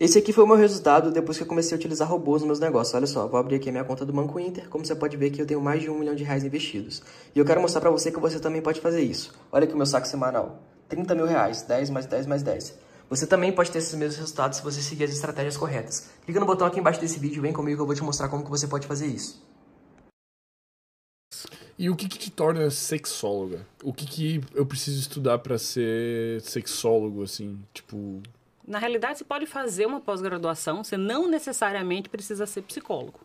Esse aqui foi o meu resultado depois que eu comecei a utilizar robôs nos meus negócios. Olha só, vou abrir aqui a minha conta do Banco Inter. Como você pode ver que eu tenho mais de um milhão de reais investidos. E eu quero mostrar para você que você também pode fazer isso. Olha aqui o meu saco semanal. 30 mil reais, 10 mais 10 mais 10. Você também pode ter esses mesmos resultados se você seguir as estratégias corretas. Clica no botão aqui embaixo desse vídeo, vem comigo que eu vou te mostrar como que você pode fazer isso. E o que, que te torna sexóloga? O que, que eu preciso estudar para ser sexólogo, assim? Tipo, na realidade, você pode fazer uma pós-graduação, você não necessariamente precisa ser psicólogo.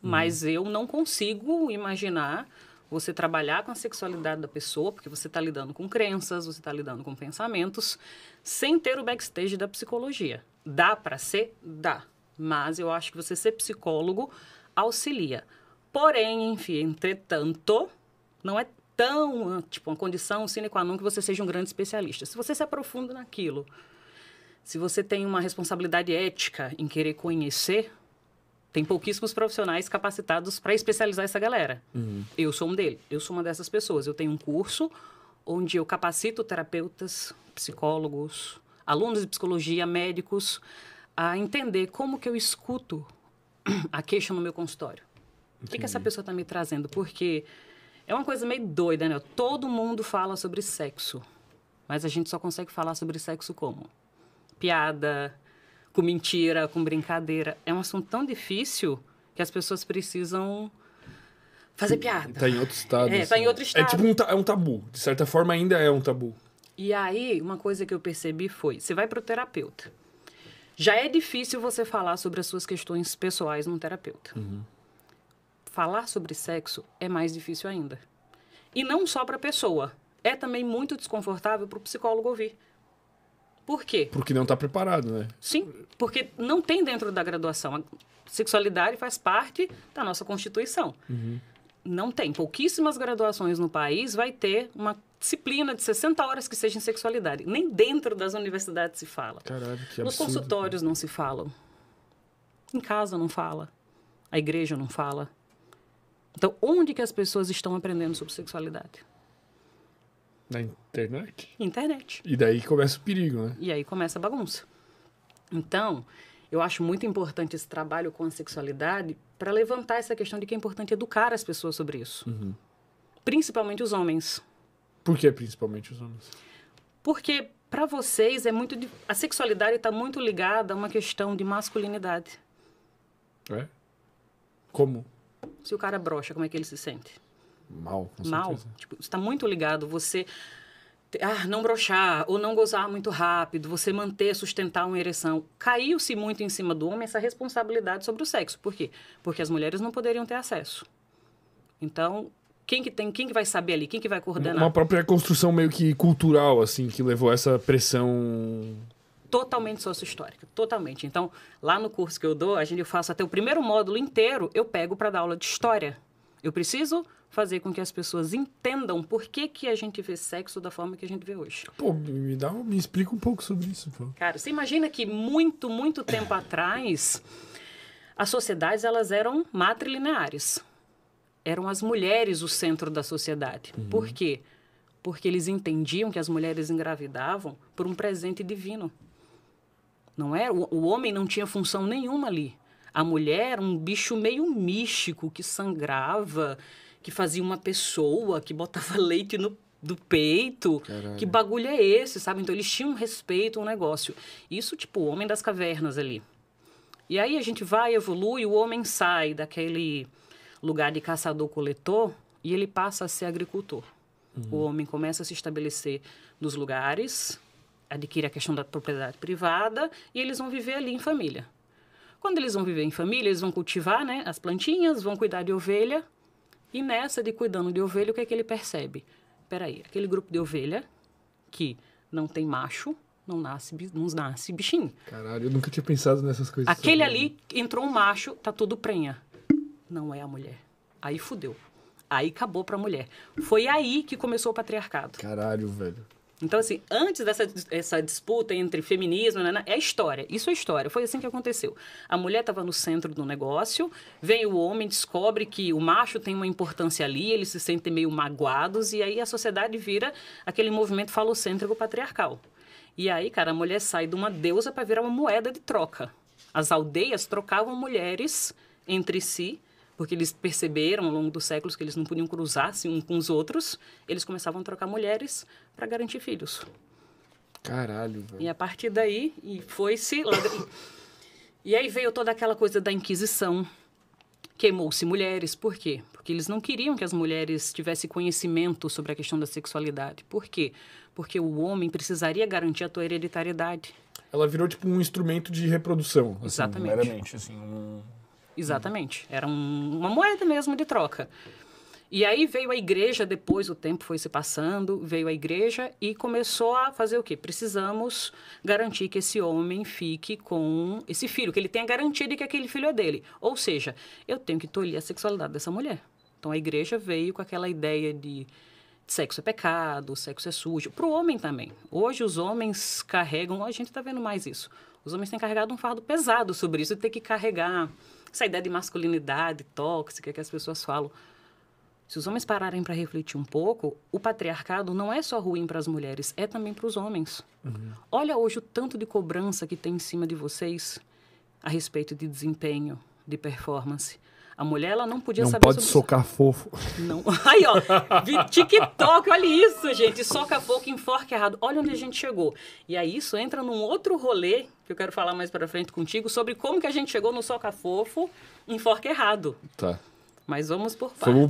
Mas uhum. eu não consigo imaginar você trabalhar com a sexualidade da pessoa, porque você está lidando com crenças, você está lidando com pensamentos, sem ter o backstage da psicologia. Dá para ser? Dá. Mas eu acho que você ser psicólogo auxilia. Porém, enfim, entretanto, não é tão, tipo, uma condição sine qua non que você seja um grande especialista. Se você se aprofunda naquilo, se você tem uma responsabilidade ética em querer conhecer, tem pouquíssimos profissionais capacitados para especializar essa galera. Uhum. Eu sou um deles. eu sou uma dessas pessoas. Eu tenho um curso onde eu capacito terapeutas, psicólogos, alunos de psicologia, médicos, a entender como que eu escuto a queixa no meu consultório. O que, que essa pessoa está me trazendo? Porque é uma coisa meio doida, né? Todo mundo fala sobre sexo, mas a gente só consegue falar sobre sexo como? piada, com mentira, com brincadeira. É um assunto tão difícil que as pessoas precisam fazer piada. Tá em outro estado. É, assim. tá em assim. outro é estado. É tipo um, é um tabu. De certa forma, ainda é um tabu. E aí, uma coisa que eu percebi foi: você vai para o terapeuta. Já é difícil você falar sobre as suas questões pessoais num terapeuta. Uhum. Falar sobre sexo é mais difícil ainda. E não só para a pessoa. É também muito desconfortável para o psicólogo ouvir. Por quê? Porque não está preparado, né? Sim, porque não tem dentro da graduação. A sexualidade faz parte da nossa Constituição. Uhum. Não tem. Pouquíssimas graduações no país vai ter uma disciplina de 60 horas que seja em sexualidade. Nem dentro das universidades se fala. Caralho, que absurdo. Nos consultórios não se falam. Em casa não fala. A igreja não fala. Então, onde que as pessoas estão aprendendo sobre sexualidade? Na internet? Internet. E daí começa o perigo, né? E aí começa a bagunça. Então, eu acho muito importante esse trabalho com a sexualidade para levantar essa questão de que é importante educar as pessoas sobre isso. Uhum. Principalmente os homens. Por que principalmente os homens? Porque para vocês é muito. A sexualidade está muito ligada a uma questão de masculinidade. É? Como? Se o cara brocha, como é que ele se sente? Mal, com Mal. Certeza. Tipo, está muito ligado. Você ah, não brochar ou não gozar muito rápido, você manter, sustentar uma ereção. Caiu-se muito em cima do homem essa responsabilidade sobre o sexo. Por quê? Porque as mulheres não poderiam ter acesso. Então, quem que tem, quem que vai saber ali, quem que vai coordenar? Uma própria construção meio que cultural assim que levou a essa pressão totalmente sócio-histórica, totalmente. Então, lá no curso que eu dou, a gente eu faço até o primeiro módulo inteiro, eu pego para dar aula de história eu preciso fazer com que as pessoas entendam por que, que a gente vê sexo da forma que a gente vê hoje. Pô, me, dá, me explica um pouco sobre isso, pô. Cara, você imagina que muito, muito tempo atrás, as sociedades elas eram matrilineares. Eram as mulheres o centro da sociedade. Uhum. Por quê? Porque eles entendiam que as mulheres engravidavam por um presente divino. Não era, é? o, o homem não tinha função nenhuma ali. A mulher, um bicho meio místico que sangrava, que fazia uma pessoa, que botava leite no do peito. Caralho. Que bagulho é esse, sabe? Então eles tinham um respeito um negócio. Isso, tipo, o homem das cavernas ali. E aí a gente vai, evolui, o homem sai daquele lugar de caçador-coletor e ele passa a ser agricultor. Uhum. O homem começa a se estabelecer nos lugares, adquire a questão da propriedade privada e eles vão viver ali em família. Quando eles vão viver em família, eles vão cultivar né, as plantinhas, vão cuidar de ovelha. E nessa de cuidando de ovelha, o que é que ele percebe? Peraí, aquele grupo de ovelha que não tem macho, não nasce, não nasce bichinho. Caralho, eu nunca tinha pensado nessas coisas. Aquele ali entrou um macho, tá todo prenha. Não é a mulher. Aí fudeu. Aí acabou pra mulher. Foi aí que começou o patriarcado. Caralho, velho. Então, assim, antes dessa essa disputa entre feminismo, né, né é história. Isso é história. Foi assim que aconteceu. A mulher estava no centro do negócio, vem o homem, descobre que o macho tem uma importância ali, eles se sentem meio magoados, e aí a sociedade vira aquele movimento falocêntrico patriarcal. E aí, cara, a mulher sai de uma deusa para virar uma moeda de troca. As aldeias trocavam mulheres entre si porque eles perceberam ao longo dos séculos que eles não podiam cruzar-se assim, um com os outros, eles começavam a trocar mulheres para garantir filhos. Caralho, velho. E a partir daí, e foi-se. e aí veio toda aquela coisa da Inquisição. Queimou-se mulheres, por quê? Porque eles não queriam que as mulheres tivessem conhecimento sobre a questão da sexualidade. Por quê? Porque o homem precisaria garantir a tua hereditariedade. Ela virou tipo um instrumento de reprodução. Assim, Exatamente. Meramente, assim, um Exatamente. Era um, uma moeda mesmo de troca. E aí veio a igreja depois, o tempo foi se passando, veio a igreja e começou a fazer o quê? Precisamos garantir que esse homem fique com esse filho, que ele tenha garantia de que aquele filho é dele. Ou seja, eu tenho que tolher a sexualidade dessa mulher. Então a igreja veio com aquela ideia de sexo é pecado, sexo é sujo. Para o homem também. Hoje os homens carregam, a gente está vendo mais isso. Os homens têm carregado um fardo pesado sobre isso, de ter que carregar essa ideia de masculinidade tóxica que as pessoas falam. Se os homens pararem para refletir um pouco, o patriarcado não é só ruim para as mulheres, é também para os homens. Uhum. Olha hoje o tanto de cobrança que tem em cima de vocês a respeito de desempenho, de performance. A mulher, ela não podia não saber. Não pode socar fofo. Não. Aí, ó. TikTok, olha isso, gente. Soca fofo, enforca errado. Olha onde a gente chegou. E aí, isso entra num outro rolê que eu quero falar mais para frente contigo sobre como que a gente chegou no soca fofo, enforca errado. Tá. Mas vamos por partes.